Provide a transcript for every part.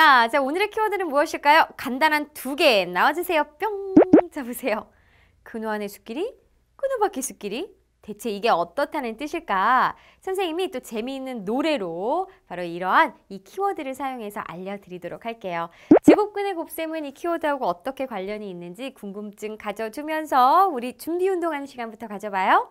있습니다. 자, 오늘의 키워드는 무엇일까요? 간단한 두 개 나와주세요. 뿅! 잡으세요. 근호안의 숲길이, 근호바퀴 숲길이, 대체 이게 어떻다는 뜻일까? 선생님이 또 재미있는 노래로 바로 이러한 이 키워드를 사용해서 알려드리도록 할게요. 제곱근의 곱셈은 이 키워드하고 어떻게 관련이 있는지 궁금증 가져주면서 우리 준비 운동하는 시간부터 가져봐요.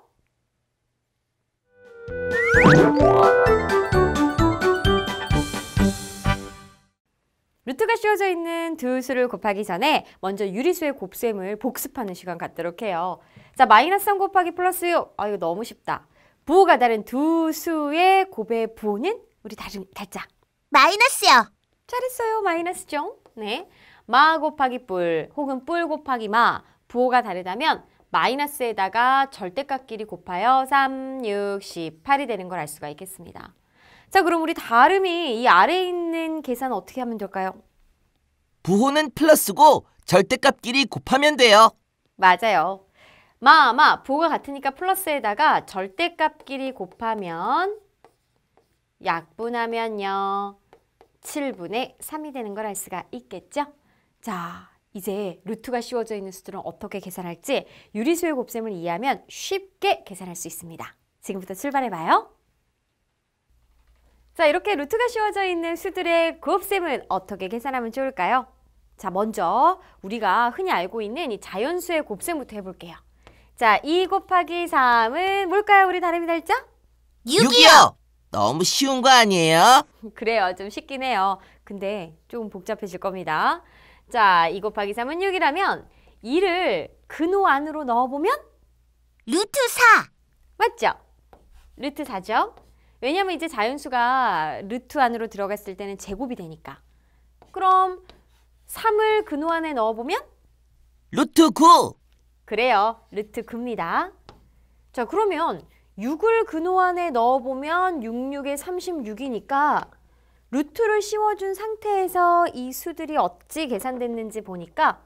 루트가 씌워져 있는 두 수를 곱하기 전에 먼저 유리수의 곱셈을 복습하는 시간 갖도록 해요. 자, 마이너스 3 곱하기 플러스 6. 아, 이거 너무 쉽다. 부호가 다른 두 수의 곱의 부호는 우리 다중, 달자. 마이너스요. 잘했어요. 마이너스죠. 네. 마 곱하기 뿔 혹은 뿔 곱하기 마. 부호가 다르다면 마이너스에다가 절대값끼리 곱하여 3, 6, 18이 되는 걸 알 수가 있겠습니다. 자 그럼 우리 다름이 이 아래에 있는 계산 어떻게 하면 될까요? 부호는 플러스고 절대값끼리 곱하면 돼요. 맞아요. 마마 부호가 같으니까 플러스에다가 절대값끼리 곱하면 약분하면요. 7분의 3이 되는 걸 알 수가 있겠죠? 자, 이제 루트가 씌워져 있는 수들은 어떻게 계산할지 유리수의 곱셈을 이해하면 쉽게 계산할 수 있습니다. 지금부터 출발해봐요. 자, 이렇게 루트가 씌워져 있는 수들의 곱셈은 어떻게 계산하면 좋을까요? 자, 먼저 우리가 흔히 알고 있는 이 자연수의 곱셈부터 해볼게요. 자, 2 e 곱하기 3은 뭘까요, 우리 다름이 달자? 6이요! 너무 쉬운 거 아니에요? 그래요, 좀 쉽긴 해요. 근데 조금 복잡해질 겁니다. 자, 2 e 곱하기 3은 6이라면 2를 근호 안으로 넣어보면? 루트 4! 맞죠? 루트 4죠? 왜냐면 이제 자연수가 루트 안으로 들어갔을 때는 제곱이 되니까. 그럼 3을 근호 안에 넣어보면? 루트 9! 그래요. 루트 9입니다. 자, 그러면 6을 근호 안에 넣어보면 66에 36이니까 루트를 씌워준 상태에서 이 수들이 어찌 계산됐는지 보니까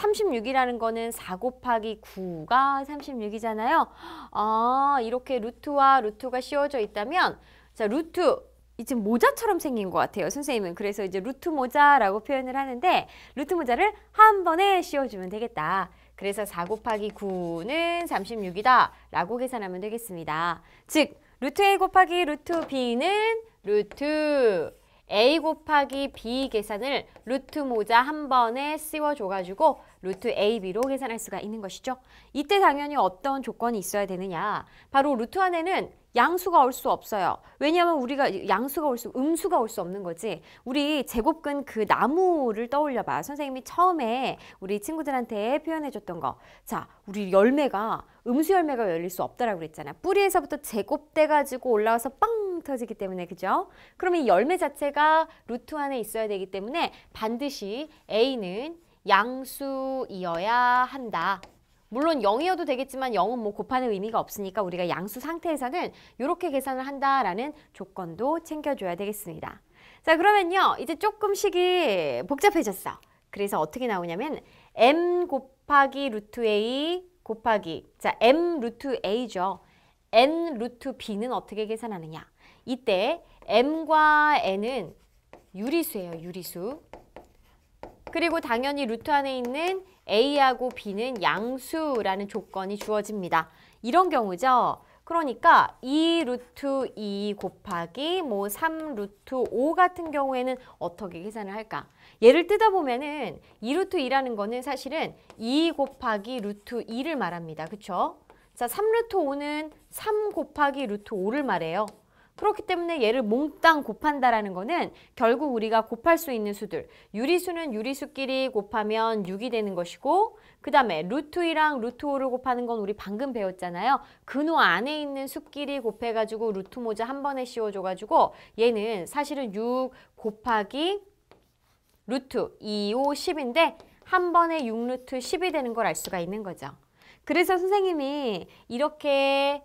36이라는 거는 4 곱하기 9가 36이잖아요. 아, 이렇게 루트와 루트가 씌워져 있다면 자, 루트 이제 모자처럼 생긴 것 같아요. 선생님은 그래서 이제 루트 모자라고 표현을 하는데 루트 모자를 한 번에 씌워주면 되겠다. 그래서 4 곱하기 9는 36이다 라고 계산하면 되겠습니다. 즉 루트 A 곱하기 루트 B는 루트 a 곱하기 b 계산을 루트 모자 한 번에 씌워줘가지고 루트 ab로 계산할 수가 있는 것이죠. 이때 당연히 어떤 조건이 있어야 되느냐. 바로 루트 안에는 양수가 올 수 없어요. 왜냐하면 우리가 양수가 올 수, 음수가 올 수 없는 거지. 우리 제곱근 그 나무를 떠올려 봐. 선생님이 처음에 우리 친구들한테 표현해 줬던 거. 자, 우리 열매가 음수 열매가 열릴 수 없다라고 그랬잖아. 뿌리에서부터 제곱돼 가지고 올라와서 빵 터지기 때문에 그죠? 그러면 이 열매 자체가 루트 안에 있어야 되기 때문에 반드시 a는 양수이어야 한다. 물론 0이어도 되겠지만 0은 뭐 곱하는 의미가 없으니까 우리가 양수 상태에서는 이렇게 계산을 한다라는 조건도 챙겨줘야 되겠습니다. 자 그러면요 이제 조금씩이 복잡해졌어. 그래서 어떻게 나오냐면 m 곱하기 루트 a 곱하기 자 m 루트 a죠. n 루트 b는 어떻게 계산하느냐. 이때 m과 n은 유리수예요. 유리수. 그리고 당연히 루트 안에 있는 A하고 B는 양수라는 조건이 주어집니다. 이런 경우죠. 그러니까 2 루트 2 곱하기 뭐3 루트 5 같은 경우에는 어떻게 계산을 할까? 예를 뜯어보면은 2 루트 2라는 거는 사실은 2 곱하기 루트 2를 말합니다. 그렇죠 자, 3 루트 5는 3 곱하기 루트 5를 말해요. 그렇기 때문에 얘를 몽땅 곱한다라는 거는 결국 우리가 곱할 수 있는 수들 유리수는 유리수끼리 곱하면 6이 되는 것이고 그 다음에 루트 2랑 루트 5를 곱하는 건 우리 방금 배웠잖아요. 근호 안에 있는 수끼리 곱해가지고 루트 모자 한 번에 씌워줘가지고 얘는 사실은 6 곱하기 루트 2, 5, 10인데 한 번에 6루트 10이 되는 걸 알 수가 있는 거죠. 그래서 선생님이 이렇게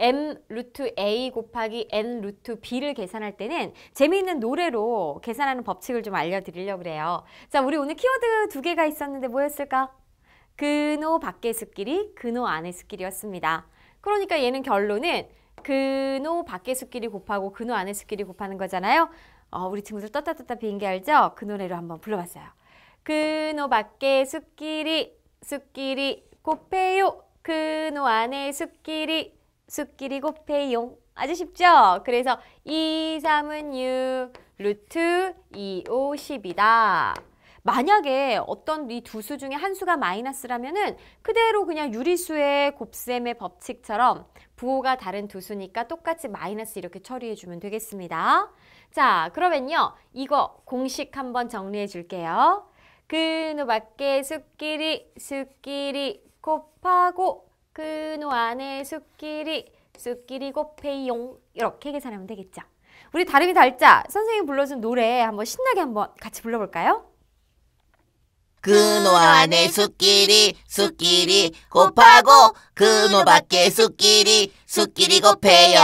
m 루트 a 곱하기 n 루트 b를 계산할 때는 재미있는 노래로 계산하는 법칙을 좀 알려드리려고 그래요. 자, 우리 오늘 키워드 두 개가 있었는데 뭐였을까? 근호 밖의 숲길이 근호 안의 숲길이었습니다. 그러니까 얘는 결론은 근호 밖의 숲길이 곱하고 근호 안의 숲길이 곱하는 거잖아요. 어, 우리 친구들 떴다떴다 비행기 알죠? 그 노래로 한번 불러봤어요. 근호 밖의 숲길이 숲길이 곱해요. 근호 안의 숲길이 숲길이 곱해용 아주 쉽죠? 그래서 2, 3은 6, 루트 2, 5, 10이다. 만약에 어떤 이 두 수 중에 한 수가 마이너스라면은 그대로 그냥 유리수의 곱셈의 법칙처럼 부호가 다른 두 수니까 똑같이 마이너스 이렇게 처리해주면 되겠습니다. 자, 그러면요. 이거 공식 한번 정리해 줄게요. 그누 밖에 숲길이, 숲길이 곱하고 근노 안에 숲길이 숲길이 곱페용 이렇게 계산하면 되겠죠. 우리 다름이 달자 선생님 불러준 노래 한번 신나게 한번 같이 불러볼까요? 그노 안에 숲길이 숲길이 곱하고 그노 밖에 숲길이 숲길이 곱해요.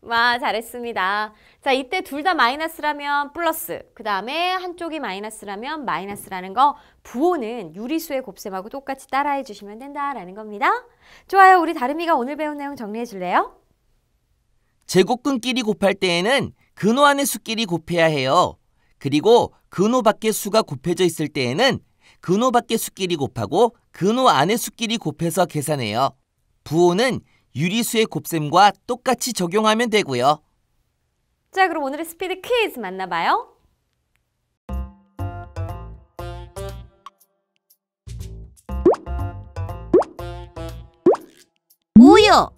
와 잘했습니다. 자 이때 둘 다 마이너스라면 플러스 그 다음에 한쪽이 마이너스라면 마이너스라는 거 부호는 유리수의 곱셈하고 똑같이 따라해 주시면 된다라는 겁니다. 좋아요 우리 다름이가 오늘 배운 내용 정리해 줄래요? 제곱근끼리 곱할 때에는 근호 안의 수끼리 곱해야 해요. 그리고 근호 밖에 수가 곱해져 있을 때에는 근호 밖에 수끼리 곱하고 근호 안의 수끼리 곱해서 계산해요. 부호는 유리수의 곱셈과 똑같이 적용하면 되고요. 자, 그럼 오늘의 스피드 퀴즈 만나봐요. 우유! 와,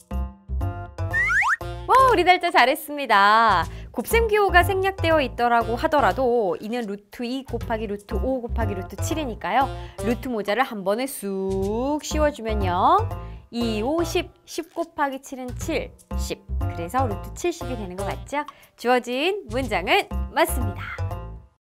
우리 날짜 잘했습니다. 곱셈 기호가 생략되어 있더라고 하더라도 이는 루트 2 곱하기 루트 5 곱하기 루트 7이니까요. 루트 모자를 한 번에 쑥 씌워주면요. 2, 5, 10, 10 곱하기 7은 7, 10. 그래서 루트 70이 되는 거 맞죠? 주어진 문장은 맞습니다.